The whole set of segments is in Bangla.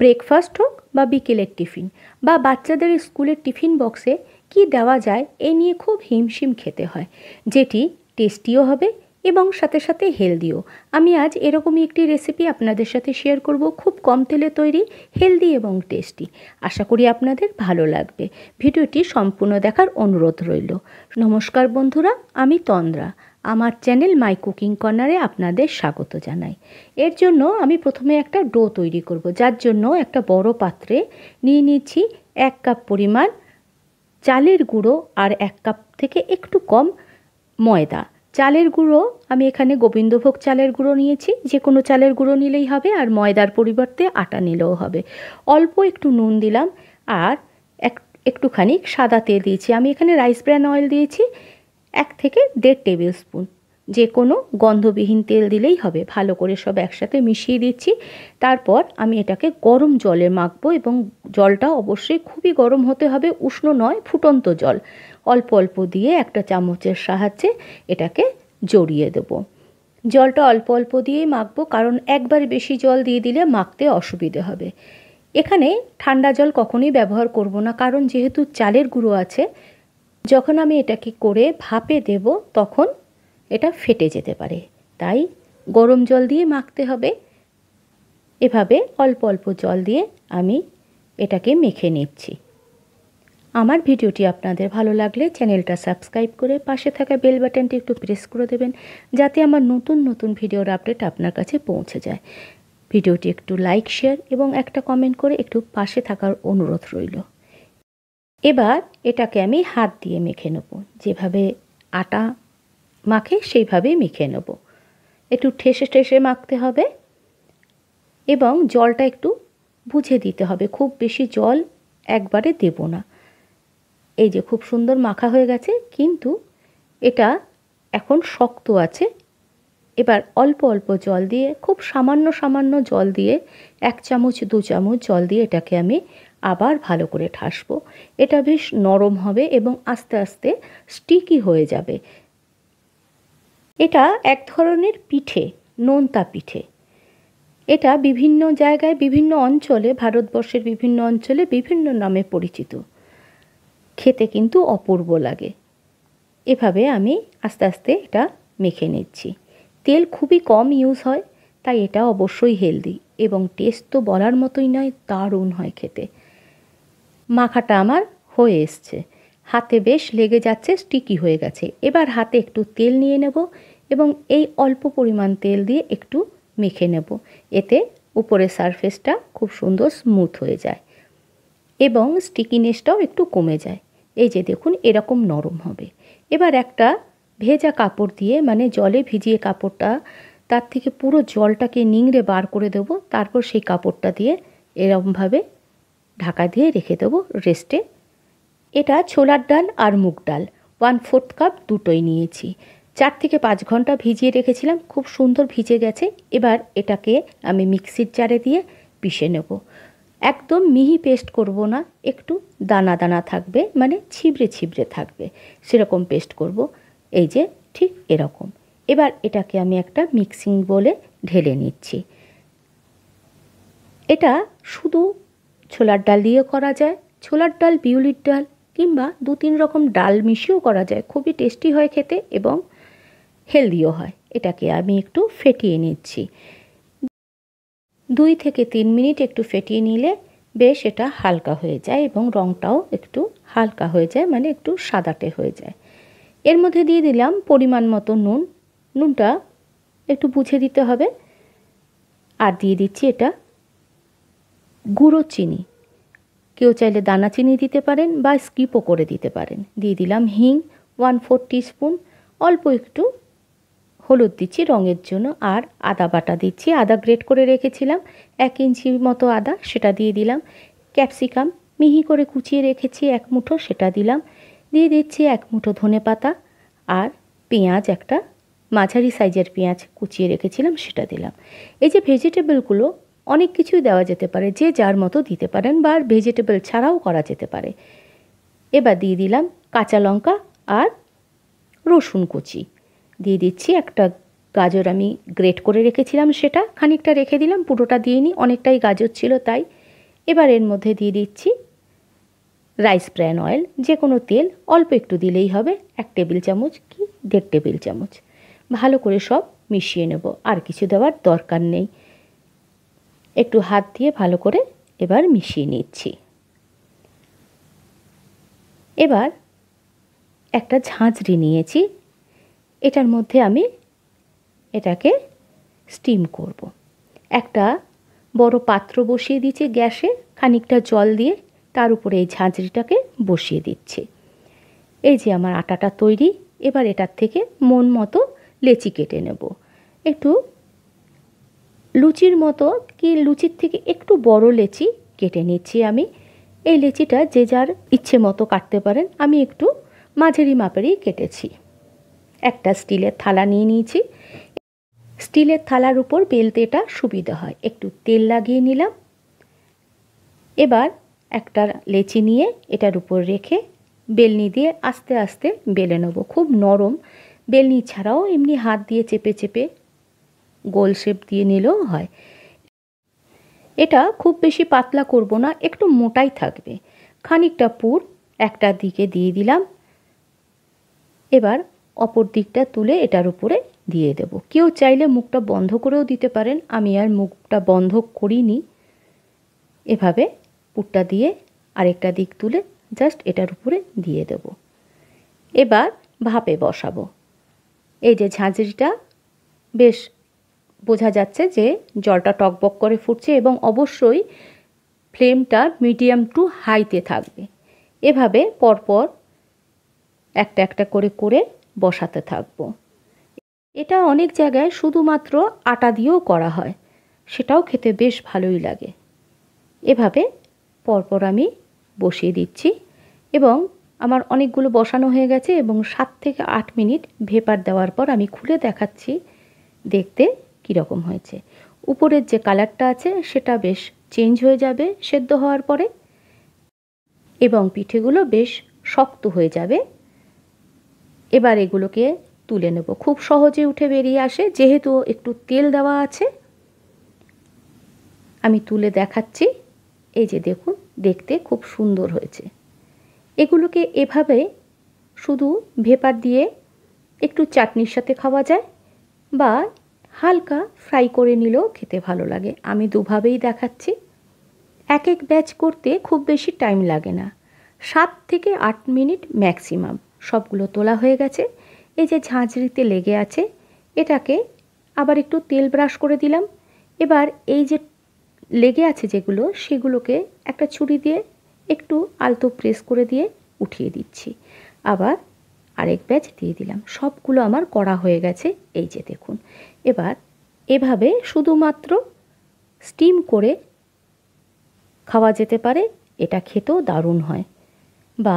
ব্রেকফাস্ট হোক বা বিকেলের টিফিন বা বাচ্চাদের স্কুলের টিফিন বক্সে কি দেওয়া যায় এ নিয়ে খুব হিমশিম খেতে হয় যেটি টেস্টিও হবে এবং সাথে সাথে হেলদিও আমি আজ এরকমই একটি রেসিপি আপনাদের সাথে শেয়ার করব খুব কম তেলে তৈরি হেলদি এবং টেস্টি আশা করি আপনাদের ভালো লাগবে ভিডিওটি সম্পূর্ণ দেখার অনুরোধ রইল নমস্কার বন্ধুরা আমি তন্দ্রা আমার চ্যানেল মাই কুকিং কর্নারে আপনাদের স্বাগত জানাই এর জন্য আমি প্রথমে একটা ডো তৈরি করব যার জন্য একটা বড় পাত্রে নিয়ে নিয়েছি এক কাপ পরিমাণ চালের গুঁড়ো আর এক কাপ থেকে একটু কম ময়দা চালের গুঁড়ো আমি এখানে গোবিন্দভোগ চালের গুঁড়ো নিয়েছি যে কোনো চালের গুঁড়ো নিলেই হবে আর ময়দার পরিবর্তে আটা নিলেও হবে অল্প একটু নুন দিলাম আর এক একটুখানি সাদা তেল দিয়েছি আমি এখানে রাইস ব্র্যান অয়েল দিয়েছি এক থেকে দেড় টেবিল স্পুন যে কোনো গন্ধবিহীন তেল দিলেই হবে ভালো করে সব একসাথে মিশিয়ে দিচ্ছি তারপর আমি এটাকে গরম জলে মাখবো এবং জলটা অবশ্যই খুবই গরম হতে হবে উষ্ণ নয় ফুটন্ত জল অল্প অল্প দিয়ে একটা চামচের সাহায্যে এটাকে জড়িয়ে দেবো জলটা অল্প অল্প দিয়েই মাখবো কারণ একবার বেশি জল দিয়ে দিলে মাখতে অসুবিধে হবে এখানে ঠান্ডা জল কখনোই ব্যবহার করব না কারণ যেহেতু চালের গুঁড়ো আছে যখন আমি এটাকে করে ভাপে দেব তখন এটা ফেটে যেতে পারে তাই গরম জল দিয়ে মাখতে হবে এভাবে অল্প অল্প জল দিয়ে আমি এটাকে মেখে নিচ্ছি আমার ভিডিওটি আপনাদের ভালো লাগলে চ্যানেলটা সাবস্ক্রাইব করে পাশে থাকা বেল বাটনটি একটু প্রেস করে দেবেন যাতে আমার নতুন নতুন ভিডিওর আপডেট আপনার কাছে পৌঁছে যায় ভিডিওটি একটু লাইক শেয়ার এবং একটা কমেন্ট করে একটু পাশে থাকার অনুরোধ রইল এবার এটাকে আমি হাত দিয়ে মেখে নেব যেভাবে আটা মাখে সেইভাবেই মেখে নেব একটু ঠেসে ঠেসে মাখতে হবে এবং জলটা একটু বুঝে দিতে হবে খুব বেশি জল একবারে দেব না এই যে খুব সুন্দর মাখা হয়ে গেছে কিন্তু এটা এখন শক্ত আছে এবার অল্প অল্প জল দিয়ে খুব সামান্য সামান্য জল দিয়ে এক চামচ দু চামচ জল দিয়ে এটাকে আমি আবার ভালো করে ঠাসব এটা বেশ নরম হবে এবং আস্তে আস্তে স্টিকি হয়ে যাবে এটা এক ধরনের পিঠে নোনতা পিঠে এটা বিভিন্ন জায়গায় বিভিন্ন অঞ্চলে ভারতবর্ষের বিভিন্ন অঞ্চলে বিভিন্ন নামে পরিচিত খেতে কিন্তু অপূর্ব লাগে এভাবে আমি আস্তে আস্তে এটা মেখে নিচ্ছি তেল খুবই কম ইউজ হয় তাই এটা অবশ্যই হেলদি এবং টেস্ট তো বলার মতোই নয় দারুণ হয় খেতে মাখাটা আমার হয়ে এসছে হাতে বেশ লেগে যাচ্ছে স্টিকি হয়ে গেছে এবার হাতে একটু তেল নিয়ে নেব এবং এই অল্প পরিমাণ তেল দিয়ে একটু মেখে নেব এতে উপরের সারফেসটা খুব সুন্দর স্মুথ হয়ে যায় এবং স্টিকিনেসটাও একটু কমে যায় এই যে দেখুন এরকম নরম হবে এবার একটা ভেজা কাপড় দিয়ে মানে জলে ভিজিয়ে কাপড়টা তার থেকে পুরো জলটাকে নিংড়ে বার করে দেব তারপর সেই কাপড়টা দিয়ে এরকমভাবে ঢাকা দিয়ে রেখে দেবো রেস্টে এটা ছোলার ডাল আর মুগ ডাল ওয়ান ফোর্থ কাপ দুটোই নিয়েছি চার থেকে পাঁচ ঘন্টা ভিজিয়ে রেখেছিলাম খুব সুন্দর ভিজে গেছে এবার এটাকে আমি মিক্সির জারে দিয়ে পিষে নেব একদম মিহি পেস্ট করব না একটু দানা দানা থাকবে মানে ছিবড়ে ছিবড়ে থাকবে সেরকম পেস্ট করব এই যে ঠিক এরকম এবার এটাকে আমি একটা মিক্সিং বলে ঢেলে নিচ্ছি এটা শুধু ছোলার ডাল দিয়ে করা যায় ছোলার ডাল বিউলির ডাল কিংবা দু তিন রকম ডাল মিশিয়েও করা যায় খুবই টেস্টি হয় খেতে এবং হেলদিও হয় এটাকে আমি একটু ফেটিয়ে নিচ্ছি দুই থেকে তিন মিনিট একটু ফেটিয়ে নিলে বেশ এটা হালকা হয়ে যায় এবং রঙটাও একটু হালকা হয়ে যায় মানে একটু সাদাটে হয়ে যায় এর মধ্যে দিয়ে দিলাম পরিমাণ মতো নুন নুনটা একটু বুঝে দিতে হবে আর দিয়ে দিচ্ছি এটা গুঁড়ো চিনি কেউ চাইলে দানা চিনি দিতে পারেন বা স্কিপও করে দিতে পারেন দিয়ে দিলাম হিং ওয়ান ফোর টিস্পুন অল্প একটু হলুদ দিচ্ছি রঙের জন্য আর আদা বাটা দিচ্ছি আদা গ্রেট করে রেখেছিলাম এক ইঞ্চি মতো আদা সেটা দিয়ে দিলাম ক্যাপসিকাম মিহি করে কুচিয়ে রেখেছি এক মুঠো সেটা দিলাম দিয়ে দিচ্ছি এক মুঠো ধনে পাতা আর পেঁয়াজ একটা মাঝারি সাইজের পেঁয়াজ কুচিয়ে রেখেছিলাম সেটা দিলাম এই যে ভেজিটেবলগুলো অনেক কিছুই দেওয়া যেতে পারে যে যার মতো দিতে পারেন বা ভেজিটেবল ছাড়াও করা যেতে পারে এবার দিয়ে দিলাম কাঁচা লঙ্কা আর রসুন কুচি দিয়ে দিচ্ছি একটা গাজর আমি গ্রেট করে রেখেছিলাম সেটা খানিকটা রেখে দিলাম পুরোটা দিয়ে নিই অনেকটাই গাজর ছিল তাই এবার এর মধ্যে দিয়ে দিচ্ছি রাইস ব্র্যান অয়েল যে কোনো তেল অল্প একটু দিলেই হবে এক টেবিল চামচ কি দেড় টেবিল চামচ ভালো করে সব মিশিয়ে নেব আর কিছু দেওয়ার দরকার নেই একটু হাত দিয়ে ভালো করে এবার মিশিয়ে নিচ্ছি এবার একটা ঝাঁঝরি নিয়েছি এটার মধ্যে আমি এটাকে স্টিম করব। একটা বড় পাত্র বসিয়ে দিচ্ছি গ্যাসে খানিকটা জল দিয়ে তার উপরে এই ঝাঁঝরিটাকে বসিয়ে দিচ্ছি এই যে আমার আটাটা তৈরি এবার এটার থেকে মন মতো লেচি কেটে নেব একটু লুচির মতো কি লুচির থেকে একটু বড় লেচি কেটে নিচ্ছি আমি এই লেচিটা যে যার ইচ্ছে মতো কাটতে পারেন আমি একটু মাঝারি মাপেরই কেটেছি একটা স্টিলের থালা নিয়ে নিয়েছি স্টিলের থালার উপর বেলতে এটা সুবিধা হয় একটু তেল লাগিয়ে নিলাম এবার একটা লেচি নিয়ে এটার উপর রেখে বেলনি দিয়ে আস্তে আস্তে বেলে নেবো খুব নরম বেলনি ছাড়াও এমনি হাত দিয়ে চেপে চেপে গোল শেপ দিয়ে নিলেও হয় এটা খুব বেশি পাতলা করব না একটু মোটাই থাকবে খানিকটা পুর একটা দিকে দিয়ে দিলাম এবার অপর দিকটা তুলে এটার উপরে দিয়ে দেব কেউ চাইলে মুখটা বন্ধ করেও দিতে পারেন আমি আর মুখটা বন্ধ করিনি এভাবে পুরটা দিয়ে আরেকটা দিক তুলে জাস্ট এটার উপরে দিয়ে দেব এবার ভাপে বসাবো এই যে ঝাঁঝরিটা বেশ বোঝা যাচ্ছে যে জলটা টকবক করে ফুটছে এবং অবশ্যই ফ্লেমটা মিডিয়াম টু হাইতে থাকবে এভাবে পরপর একটা একটা করে করে বসাতে থাকব এটা অনেক জায়গায় শুধুমাত্র আটা দিয়েও করা হয় সেটাও খেতে বেশ ভালোই লাগে এভাবে পরপর আমি বসিয়ে দিচ্ছি এবং আমার অনেকগুলো বসানো হয়ে গেছে এবং সাত থেকে আট মিনিট ভেপার দেওয়ার পর আমি খুলে দেখাচ্ছি দেখতে কীরকম হয়েছে উপরের যে কালারটা আছে সেটা বেশ চেঞ্জ হয়ে যাবে সেদ্ধ হওয়ার পরে এবং পিঠেগুলো বেশ শক্ত হয়ে যাবে এবার এগুলোকে তুলে নেব খুব সহজে উঠে বেরিয়ে আসে যেহেতু একটু তেল দেওয়া আছে আমি তুলে দেখাচ্ছি এই যে দেখুন দেখতে খুব সুন্দর হয়েছে এগুলোকে এভাবে শুধু ভেপার দিয়ে একটু চাটনির সাথে খাওয়া যায় বা হালকা ফ্রাই করে নিলেও খেতে ভালো লাগে আমি দুভাবেই দেখাচ্ছি এক এক ব্যাচ করতে খুব বেশি টাইম লাগে না সাত থেকে আট মিনিট ম্যাক্সিমাম সবগুলো তোলা হয়ে গেছে এই যে ঝাঁঝরিতে লেগে আছে এটাকে আবার একটু তেল ব্রাশ করে দিলাম এবার এই যে লেগে আছে যেগুলো সেগুলোকে একটা ছুরি দিয়ে একটু আলতো প্রেস করে দিয়ে উঠিয়ে দিচ্ছি আবার আরেক ব্যাচ দিয়ে দিলাম সবগুলো আমার করা হয়ে গেছে এই যে দেখুন এবার এভাবে শুধুমাত্র স্টিম করে খাওয়া যেতে পারে এটা খেতেও দারুণ হয় বা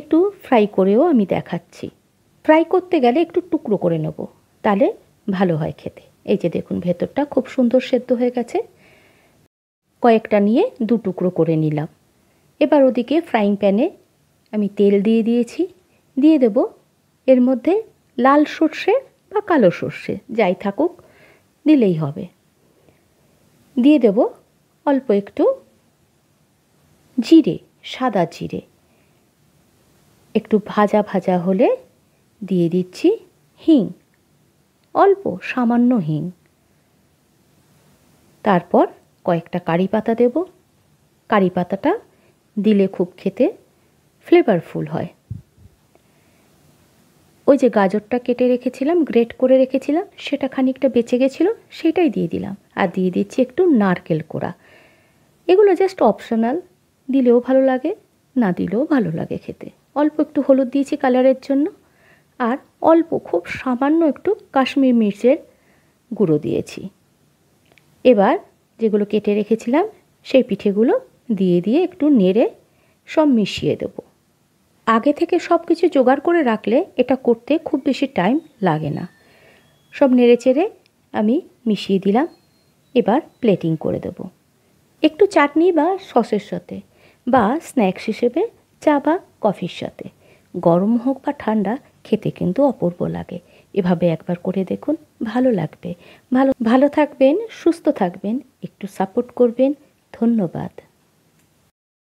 একটু ফ্রাই করেও আমি দেখাচ্ছি ফ্রাই করতে গেলে একটু টুকরো করে নেব তাহলে ভালো হয় খেতে এই যে দেখুন ভেতরটা খুব সুন্দর সেদ্ধ হয়ে গেছে কয়েকটা নিয়ে দু টুকরো করে নিলাম এবার ওদিকে ফ্রাইং প্যানে আমি তেল দিয়ে দিয়েছি দিয়ে দেব এর মধ্যে লাল সর্ষে বা কালো সর্ষে যাই থাকুক দিলেই হবে দিয়ে দেব অল্প একটু জিরে সাদা জিরে একটু ভাজা ভাজা হলে দিয়ে দিচ্ছি হিং অল্প সামান্য হিং তারপর কয়েকটা কারি পাতা দেব কারি পাতাটা দিলে খুব খেতে ফ্লেভারফুল হয় ওই যে গাজরটা কেটে রেখেছিলাম গ্রেট করে রেখেছিলাম সেটা খানিকটা বেঁচে গেছিলো সেটাই দিয়ে দিলাম আর দিয়ে দিচ্ছি একটু নারকেল কোড়া এগুলো জাস্ট অপশনাল দিলেও ভালো লাগে না দিলেও ভালো লাগে খেতে অল্প একটু হলুদ দিয়েছি কালারের জন্য আর অল্প খুব সামান্য একটু কাশ্মীর মির্চের গুঁড়ো দিয়েছি এবার যেগুলো কেটে রেখেছিলাম সেই পিঠেগুলো দিয়ে দিয়ে একটু নেড়ে সব মিশিয়ে দেবো আগে থেকে সব কিছু জোগাড় করে রাখলে এটা করতে খুব বেশি টাইম লাগে না সব নেড়েচেড়ে আমি মিশিয়ে দিলাম এবার প্লেটিং করে দেব একটু চাটনি বা সসের সাথে বা স্ন্যাক্স হিসেবে চা বা কফির সাথে গরম হোক বা ঠান্ডা খেতে কিন্তু অপূর্ব লাগে এভাবে একবার করে দেখুন ভালো লাগবে ভালো ভালো থাকবেন সুস্থ থাকবেন একটু সাপোর্ট করবেন ধন্যবাদ